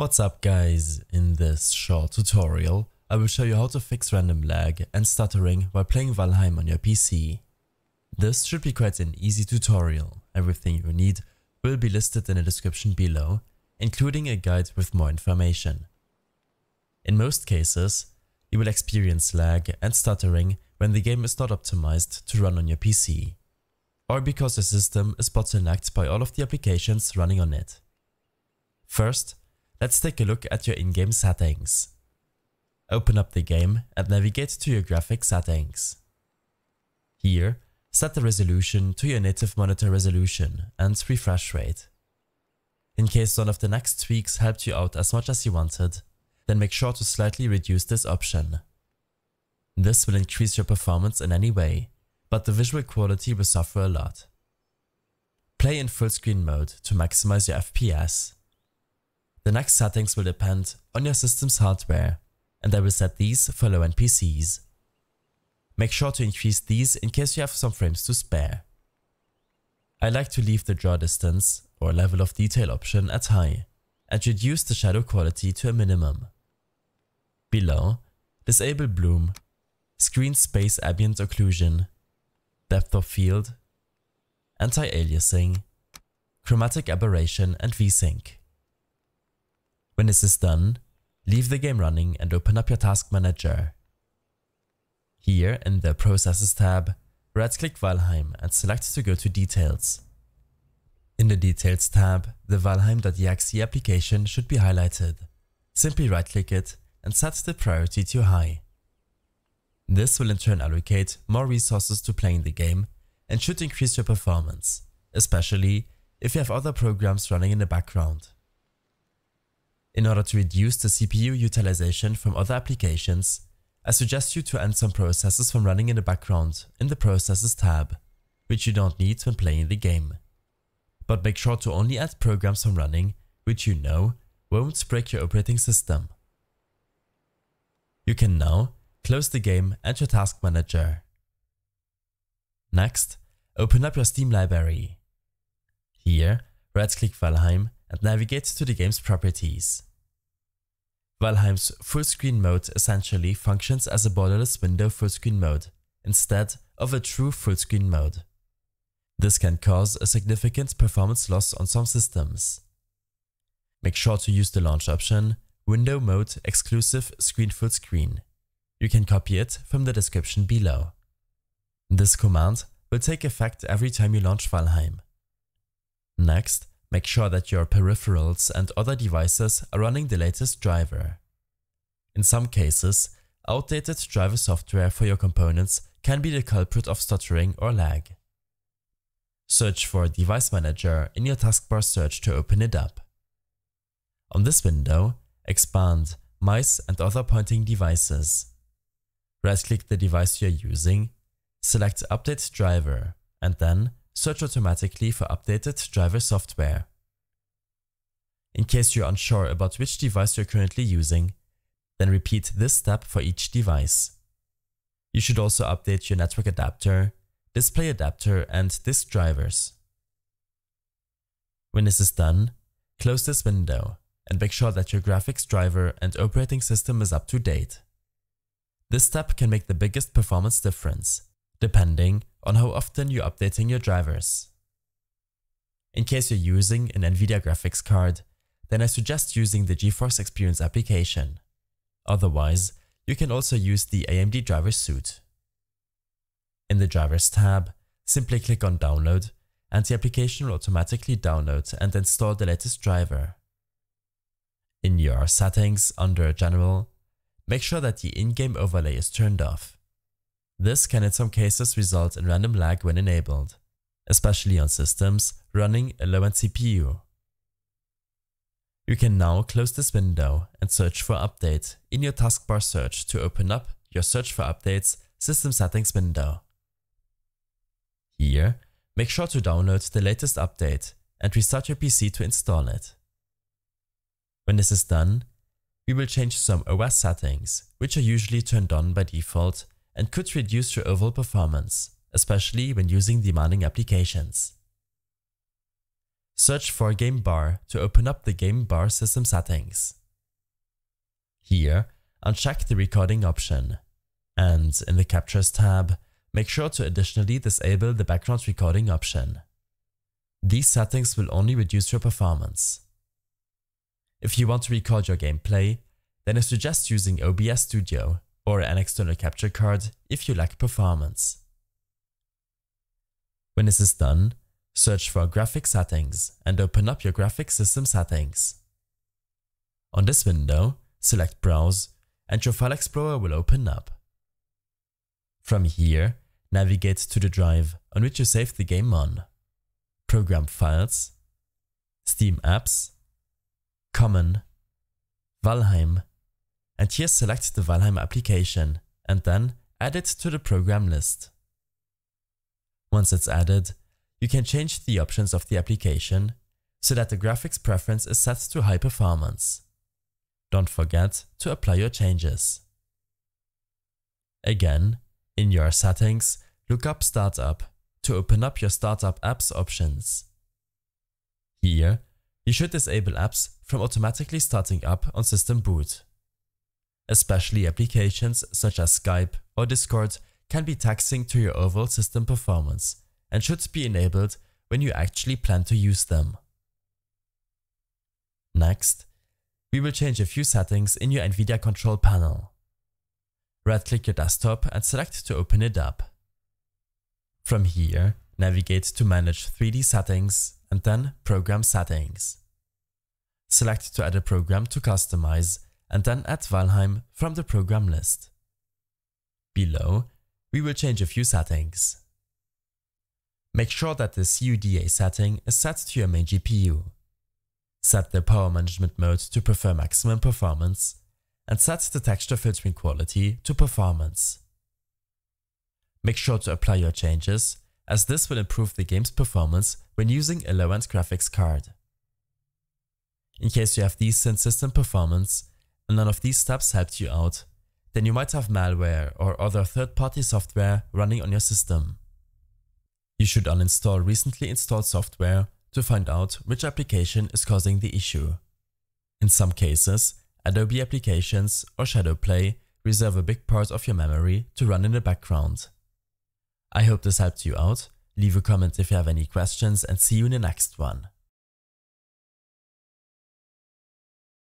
What's up guys, in this short tutorial I will show you how to fix random lag and stuttering while playing Valheim on your PC. This should be quite an easy tutorial, everything you need will be listed in the description below, including a guide with more information. In most cases, you will experience lag and stuttering when the game is not optimized to run on your PC, or because your system is bottlenecked by all of the applications running on it. First, Let's take a look at your in-game settings. Open up the game and navigate to your graphic settings. Here, set the resolution to your native monitor resolution and refresh rate. In case one of the next tweaks helped you out as much as you wanted, then make sure to slightly reduce this option. This will increase your performance in any way, but the visual quality will suffer a lot. Play in full screen mode to maximize your FPS the next settings will depend on your system's hardware, and I will set these for low-end PCs. Make sure to increase these in case you have some frames to spare. I like to leave the draw distance or level of detail option at high and reduce the shadow quality to a minimum. Below, disable bloom, screen space ambient occlusion, depth of field, anti-aliasing, chromatic aberration and VSync. When this is done, leave the game running and open up your task manager. Here in the processes tab, right click Valheim and select to go to details. In the details tab, the Valheim.exe application should be highlighted. Simply right click it and set the priority to high. This will in turn allocate more resources to playing the game and should increase your performance, especially if you have other programs running in the background. In order to reduce the CPU utilization from other applications, I suggest you to end some processes from running in the background in the Processes tab, which you don't need when playing the game. But make sure to only add programs from running, which you know won't break your operating system. You can now close the game and your task manager. Next, open up your Steam library. Here, right-click Valheim and navigate to the game's properties. Valheim's full screen mode essentially functions as a borderless window full screen mode, instead of a true full screen mode. This can cause a significant performance loss on some systems. Make sure to use the launch option Window Mode Exclusive Screen Full Screen. You can copy it from the description below. This command will take effect every time you launch Valheim. Next, Make sure that your peripherals and other devices are running the latest driver. In some cases, outdated driver software for your components can be the culprit of stuttering or lag. Search for Device Manager in your taskbar search to open it up. On this window, expand Mice and other pointing devices. Right-click the device you're using, select Update Driver, and then search automatically for updated driver software. In case you're unsure about which device you're currently using, then repeat this step for each device. You should also update your network adapter, display adapter, and disk drivers. When this is done, close this window and make sure that your graphics driver and operating system is up to date. This step can make the biggest performance difference, depending on how often you're updating your drivers. In case you're using an NVIDIA graphics card, then I suggest using the GeForce Experience application. Otherwise, you can also use the AMD driver suite. In the Drivers tab, simply click on Download and the application will automatically download and install the latest driver. In your settings under General, make sure that the in-game overlay is turned off. This can in some cases result in random lag when enabled, especially on systems running a low end CPU. You can now close this window and search for update in your taskbar search to open up your search for updates system settings window. Here, make sure to download the latest update and restart your PC to install it. When this is done, we will change some OS settings, which are usually turned on by default and could reduce your overall performance, especially when using demanding applications. Search for Game Bar to open up the Game Bar system settings. Here, uncheck the recording option, and in the Captures tab, make sure to additionally disable the background recording option. These settings will only reduce your performance. If you want to record your gameplay, then I suggest using OBS Studio or an external capture card if you lack performance. When this is done, search for Graphic Settings and open up your Graphic System Settings. On this window, select Browse and your File Explorer will open up. From here, navigate to the drive on which you saved the game on. Program Files, Steam Apps, Common, Valheim, and here select the Valheim application and then add it to the program list. Once it's added, you can change the options of the application so that the graphics preference is set to high performance. Don't forget to apply your changes. Again, in your settings, look up Startup to open up your Startup Apps options. Here, you should disable apps from automatically starting up on system boot especially applications such as Skype or Discord can be taxing to your overall system performance and should be enabled when you actually plan to use them. Next, we will change a few settings in your NVIDIA control panel. Right-click your desktop and select to open it up. From here, navigate to Manage 3D Settings and then Program Settings. Select to add a program to customize and then add Valheim from the program list. Below, we will change a few settings. Make sure that the CUDA setting is set to your main GPU. Set the power management mode to prefer maximum performance and set the texture filtering quality to performance. Make sure to apply your changes as this will improve the game's performance when using a low-end graphics card. In case you have decent system performance, none of these steps helped you out, then you might have malware or other third-party software running on your system. You should uninstall recently installed software to find out which application is causing the issue. In some cases, Adobe applications or Shadowplay reserve a big part of your memory to run in the background. I hope this helped you out. Leave a comment if you have any questions and see you in the next one.